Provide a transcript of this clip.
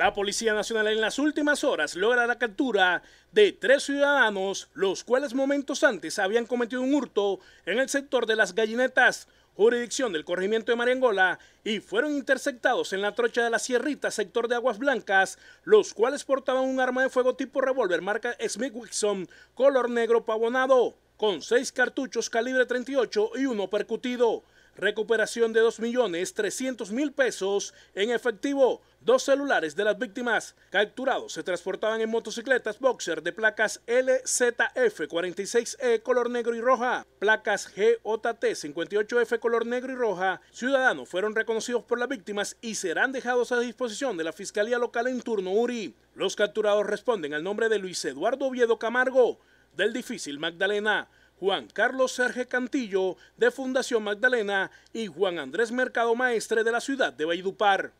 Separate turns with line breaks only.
La Policía Nacional en las últimas horas logra la captura de tres ciudadanos, los cuales momentos antes habían cometido un hurto en el sector de las gallinetas, jurisdicción del corregimiento de Marengola, y fueron interceptados en la trocha de la Sierrita, sector de Aguas Blancas, los cuales portaban un arma de fuego tipo revólver marca Smith Wixon, color negro pavonado, con seis cartuchos calibre 38 y uno percutido recuperación de 2.300.000 pesos en efectivo. Dos celulares de las víctimas capturados se transportaban en motocicletas Boxer de placas LZF46E color negro y roja, placas got 58 f color negro y roja. Ciudadanos fueron reconocidos por las víctimas y serán dejados a disposición de la Fiscalía Local en turno URI. Los capturados responden al nombre de Luis Eduardo Oviedo Camargo, del difícil Magdalena. Juan Carlos Serge Cantillo de Fundación Magdalena y Juan Andrés Mercado Maestre de la ciudad de Valledupar.